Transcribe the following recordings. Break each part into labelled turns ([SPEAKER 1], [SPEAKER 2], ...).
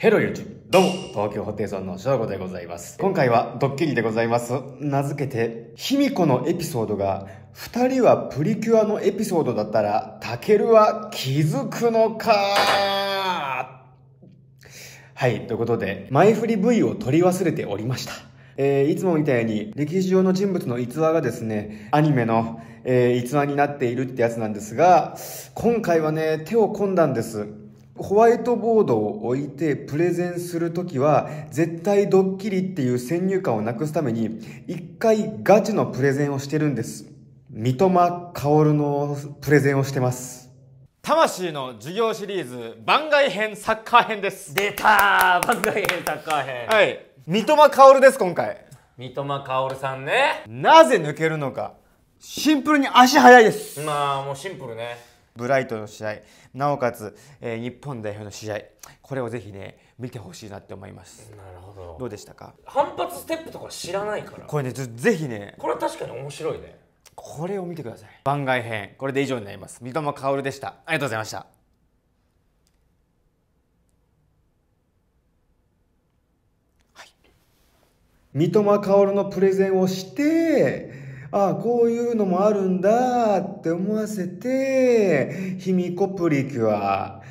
[SPEAKER 1] ヘロユキ。どうも、東京ホテイソンの翔吾でございます。今回はドッキリでございます。名付けて、卑弥呼のエピソードが、二人はプリキュアのエピソードだったら、タケルは気づくのかはい、ということで、前振り V を取り忘れておりました。えー、いつもみたいに歴史上の人物の逸話がですね、アニメの、えー、逸話になっているってやつなんですが、今回はね、手を込んだんです。ホワイトボードを置いてプレゼンするときは、絶対ドッキリっていう先入観をなくすために、一回ガチのプレゼンをしてるんです。三笘薫のプレゼンをしてます。魂の授業シリーズ番外編サッカー編です。出た番外編サッカー編。はい。三笘薫です、今回。三笘薫さんね。なぜ抜けるのか。シンプルに足速いです。まあ、もうシンプルね。ブライトの試合、なおかつ、えー、日本代表の試合、これをぜひね、見てほしいなって思います。なるほど。どうでしたか反発ステップとか知らないから。これね、ぜひね。これは確かに面白いね。これを見てください。番外編、これで以上になります。三笘薫でした。ありがとうございました。三笘薫のプレゼンをしてああ、こういうのもあるんだって思わせて、ヒミコプリキュア、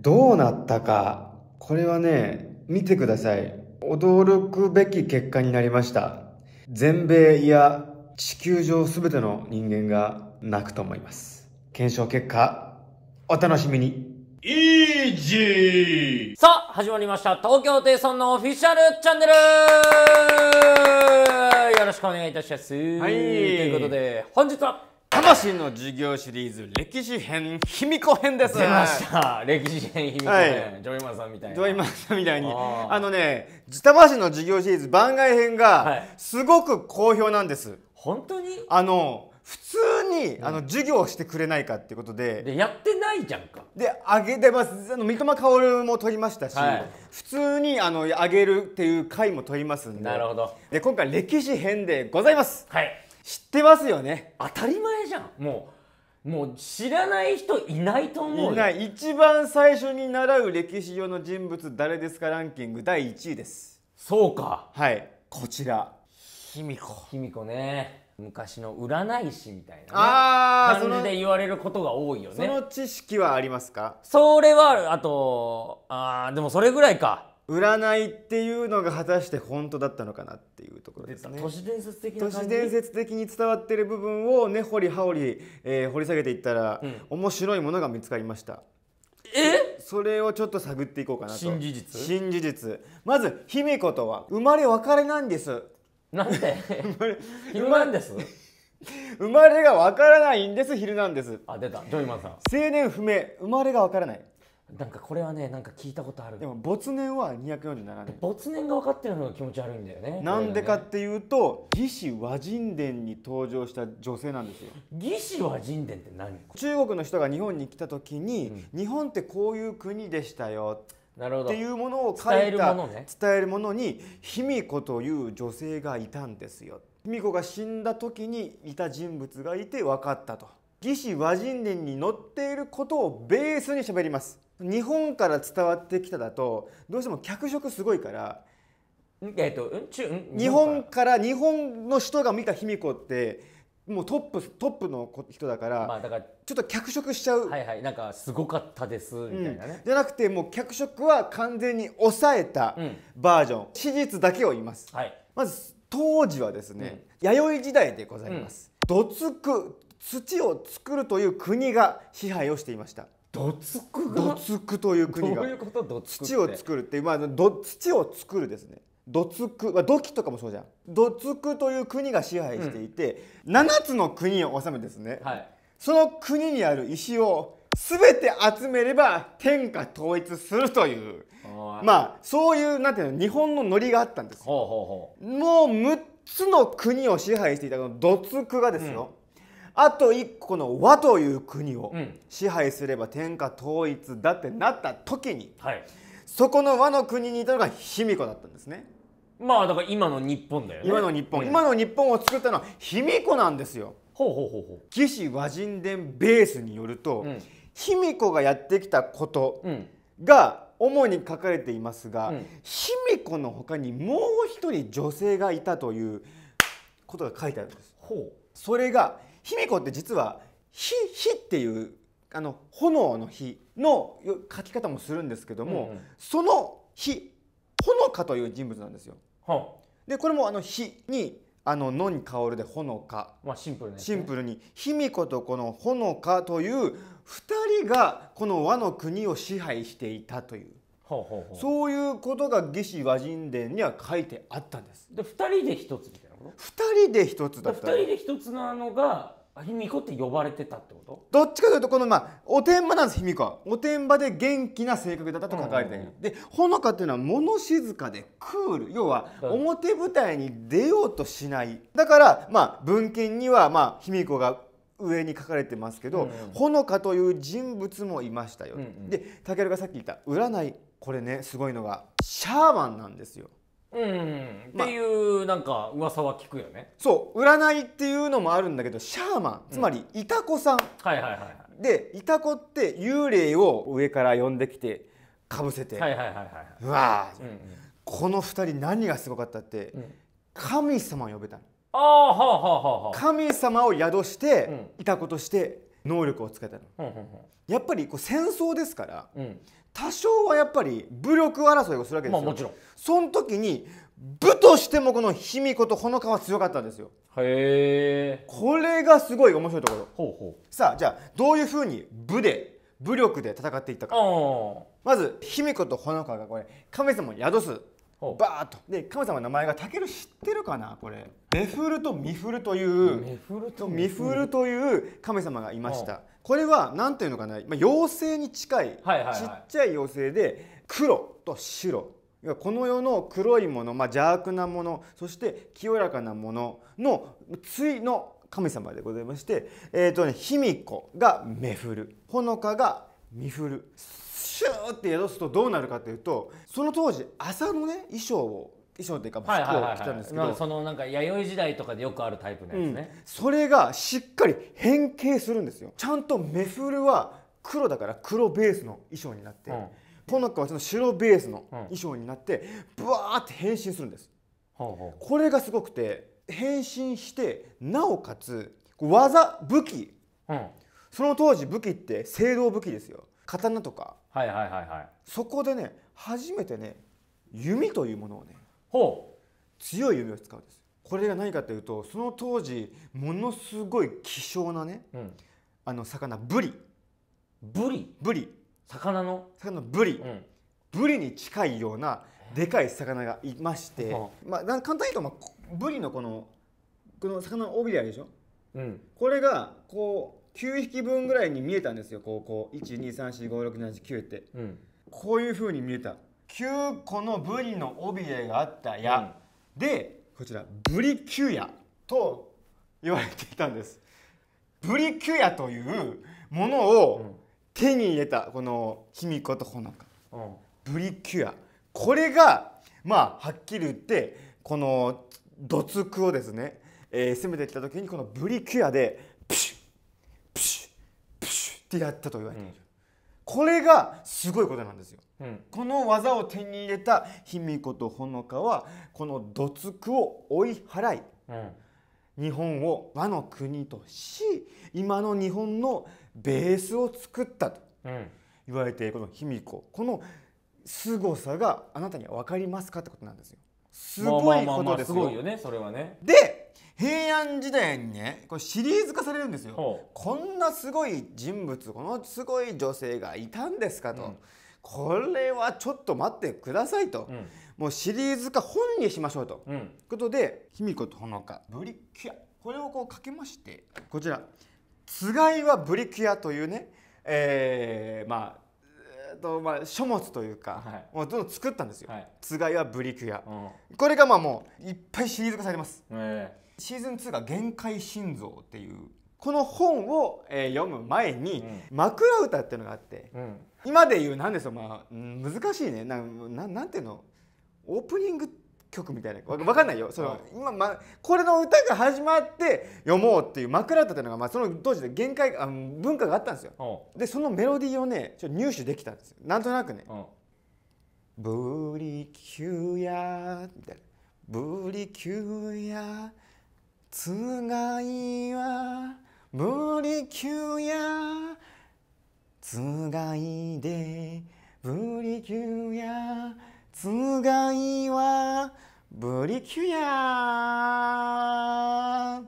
[SPEAKER 1] どうなったか。これはね、見てください。驚くべき結果になりました。全米や地球上すべての人間が泣くと思います。検証結果、お楽しみに。イージーさあ、始まりました。東京テイソンのオフィシャルチャンネルよろしくお願いいたします。はい。ということで、本日は魂の授業シリーズ歴史編卑弥呼編です出ました歴史編卑弥呼編、はい、ジョイマンさんみたいにジョイマンさんみたいにあのね魂の授業シリーズ番外編がすごく好評なんです、はい、本当にあの普通にあの授業をしてくれないかっていうことで,、でやってないじゃんかであげてますあの三笘薫も取りましたし、はい、普通にあの上げるっていう回も取りますんでなるほどで今回歴史編でございますはい知ってますよね当たり前じゃんもうもう知らない人いないと思ういない一番最初に習う歴史上の人物誰ですかランキング第1位ですそうかはいこちら卑弥呼卑弥呼ね昔の占い師みたいな、ね、あ感じで言われることが多いよねその知識はありますかそれはあとあでもそれぐらいか占いっていうのが果たして本当だったのかなっていうところですね都市伝説的都市伝説的に伝わってる部分を根、掘り葉掘り、えー、掘り下げていったら、うん、面白いものが見つかりましたえそれをちょっと探っていこうかなと新事実新事実まず卑弥呼とは生まれ別れなんですなんで昼なんです生まれがわからないんですヒルナンデスあ出たジョイマンさん生年不明生まれがわからないなんかこれはねなんか聞いたことあるでも没年は247年没年が分かってるのが気持ち悪いんだよねなんでかっていうと「魏志和人伝」に登場した女性なんですよ魏志和人伝って何中国の人が日本に来た時に、うん、日本ってこういう国でしたよっていうものを書いた伝えるものに卑弥呼という女性がいたんですよ卑弥呼が死んだ時にいた人物がいて分かったと魏志和人伝に載っていることをベースに喋ります日本から伝わってきただとどうしても脚色すごいからえっと、日本から日本の人が見た卑弥呼ってもうトップトップの人だから,、まあ、だからちょっと脚色しちゃうはいはいなんかすごかったですみたいなね、うん、じゃなくてもう脚色は完全に抑えたバージョン、うん、史実だけを言います、はい、まず当時はですね、うん、弥生時代でございます、土つく土を作るという国が支配をしていました土つくが土つくという国が土を作るってまあ土を作るですね土つく土器とかもそうじゃん土つくという国が支配していて、うん、7つの国を治めですね、はい、その国にある石を全て集めれば天下統一するというまあそういうなんていうの日本のノリがあったんですもう6つの国を支配していたこの土つくがですよ、うん、あと1個の和という国を支配すれば天下統一だってなった時に、うんはい、そこの和の国にいたのが卑弥呼だったんですね。まあだから今の日本だよね今の日本、うん、今の日本を作ったのは卑弥呼なんですよほうほうほうほう魏志和人伝ベースによると、卑弥呼がやってきたことが、主に書かれていますが、卑弥呼のほかにもう一人女性がいたということが書いてあるんです。ほうそれが卑弥呼って実は「火」火っていうあの炎の火の書き方もするんですけども、うんうん、その火ほのかという人物なんですよ。はでこれもあの「火」に「あの「の」に香るで「ほのか」まあ、シンプル、ね、シンプルに「卑弥呼」とこの「ほのか」という2人がこの和の国を支配していたという。ほうほうほうそういうことが魏志和人伝には書いてあったんです。で2人で1つみたいなこと ?2 人で1つだった。2人で1つなのが卑弥呼って呼ばれてたってことどっちかというとこのまあおてんばなんです卑弥呼はおてんばで元気な性格だったと書かれてる、うんうん、でほのかっていうのは物静かでクール要は表舞台に出ようとしないだからまあ文献にはまあ卑弥呼が上に書かれてますけど、うんうん、ほのかという人物もいましたよ、うんうん、で武尊がさっき言った占いこれねすごいのがシャーマンなんですようんっていうなんか噂は聞くよね、そう占いっていうのもあるんだけどシャーマンつまりイタコさん、はいはいはいでイタコって幽霊を上から呼んできてかぶせて、はいはいはいはいうわー、うんうん、この二人何がすごかったって、うん神様を呼べたのああはあはあはあ神様を宿して、イタコとして能力をつけたの、うんうんやっぱりこう戦争ですからうん多少はやっぱり武力争いをするわけですよ、まあ、もちろんその時に部としてもこの卑弥呼とほのかは強かったんですよへえこれがすごい面白いところほうほうさあじゃあどういうふうに部で武力で戦っていったかまず卑弥呼とほのかがこれ神様を宿すバーっとで神様の名前がたける知ってるかなこれメフルとミフルというメフルとミフルという神様がいましたこれは何ていうのかな、妖精に近い,、ちっちゃい妖精で黒と白この世の黒いもの、まあ、邪悪なものそして清らかなものの対の神様でございまして、えとね、卑弥呼がメフルほのかがミフルシューって宿すとどうなるかっていうとその当時朝のね衣装を衣装っていうか服を着たんですけどそのなんか弥生時代とかでよくあるタイプのやつね、うん、それがしっかり変形するんですよちゃんとメフルは黒だから黒ベースの衣装になって、うん、子はその白ベースの衣装になって、ブワーって変身するんです、これがすごくて変身してなおかつ技武器、その当時武器って青銅武器ですよ刀とかはいはいはいはいそこでね初めてね弓というものをねほう強い弓を使うんですこれが何かというとその当時ものすごい希少なね、うん、あの魚ブリブリブリ魚の魚のブリ、うん、ブリに近いようなでかい魚がいまして、まあ、簡単に言うと、まあ、ブリのこのこの魚の尾びれあるでしょ、うん、これがこう。9匹分ぐらいに見えたんですよ高校123456789って、うん、こういうふうに見えた9個のブリの尾びれがあった矢、うん、でこちらブリキュヤと言われていたんですブリキュヤというものを手に入れたこの卑弥呼とほのか、うん、ブリキュヤこれがまあはっきり言ってこの土つくをですね、えー、攻めてきた時にこのブリキュヤでってやったと言われている、うん、これがすごいことなんですよ、うん、この技を手に入れた卑弥呼とほのかはこの土足を追い払い、日本を和の国とし今の日本のベースを作ったと言われているこの卑弥呼この凄さがあなたには分かりますかってことなんですよ。すごいことですよ。まあまあまあすごいよねそれはね。で平安時代にねこれシリーズ化されるんですよ。こんなすごい人物このすごい女性がいたんですかと。うんこれはちょっと待ってくださいと、うん、もうシリーズ化本にしましょうと、うん、ことで卑弥呼とほのかブリキュアこれをこうかけましてこちら「つがいはブリキュア」というね、えー、まあとまあ書物というか、はい、もうどんどん作ったんですよ、つがいはブリクや、うん、これがまあもういっぱいシリーズ化されます、えー、シーズン2が「限界心臓」っていうこの本を、えー、読む前に、枕歌っていうのがあって、うん、今で言う何でしょうまあ難しいねなななんていうのオープニングって曲みたいなわかんないよその、はい、今、ま、これの歌が始まって読もうっていう枕だってのが、まあ、その当時で限界あ文化があったんですよでそのメロディーをねちょ入手できたんですよなんとなくね「ブリキュヤ」みたいな「ブリキュヤつがいはブリキュヤつがいでブリキュヤ」つがいはブリキュヤ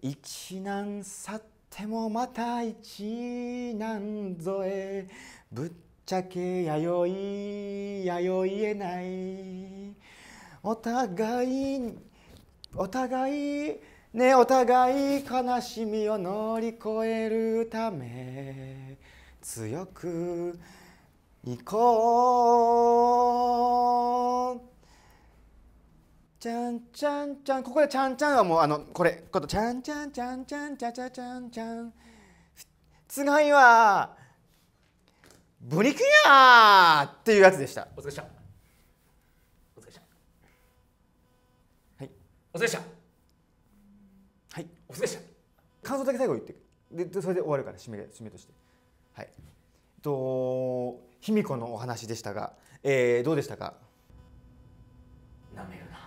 [SPEAKER 1] 一難去ってもまた一難ぞえぶっちゃけ弥生弥生えないお互いお互いねお互い悲しみを乗り越えるため強く行こうちゃんちゃんちゃんここでちゃんちゃんはもうあのこれことちゃんちゃんちゃんちゃんちゃちゃちゃんちゃんつがいはブリくヤーっていうやつでしたお疲れしたお疲れしたはいお疲れしたはいお疲れした感想だけ最後言ってでそれで終わるから締め締めとしてはいと卑弥呼のお話でしたが、えー、どうでしたかなめるな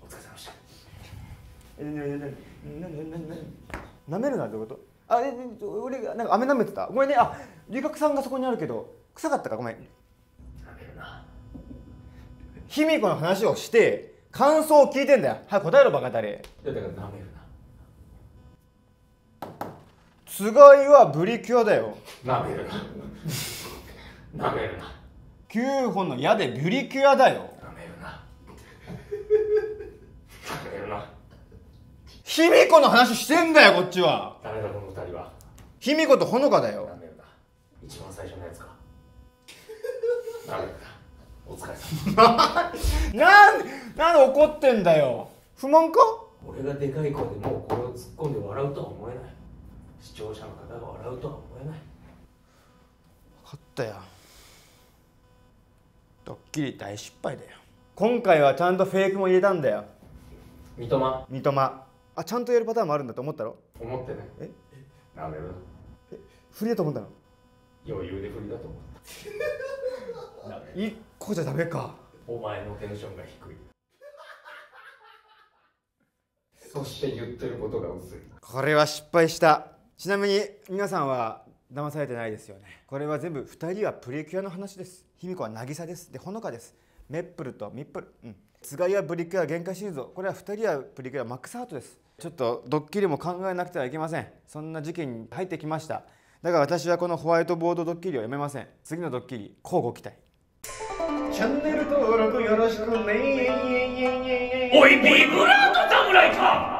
[SPEAKER 1] お疲れ様でしたえなななななめるなってことあえ俺がなんか飴舐めてたごめんねあ龍学さんがそこにあるけど臭かったかごめん卑弥呼の話をして感想を聞いてんだよはい答えろバカ誰だから舐めるつがいはブリキュアだよなめるななめるな九本の矢でブリキュアだよなめるななめるな卑弥呼の話してんだよこっちは誰だこの二人は卑弥呼とほのかだよなめるな一番最初のやつかなめるなお疲れ様 なんなんで怒ってんだよ不満か俺がでかい声でもうこれを突っ込んで笑うとは思えない視聴者の方が笑うとは思えない分かったよドッキリ大失敗だよ今回はちゃんとフェイクも入れたんだよ三笘三笘あちゃんとやるパターンもあるんだと思ったろ思ってねえなメだえ振りだと思ったの余裕で振りだと思った1 個じゃダメかお前のテンションが低いそして言ってることが薄いこれは失敗したちなみに皆さんは騙されてないですよねこれは全部2人はプリキュアの話です卑弥呼は渚ですでほのかですメップルとミップルうんつがいはプリキュア限界心臓これは2人はプリキュアマックスハートですちょっとドッキリも考えなくてはいけませんそんな事件に入ってきましただから私はこのホワイトボードドッキリをやめません次のドッキリ交互期待チャンネル登録よろしくねおいビブラート侍か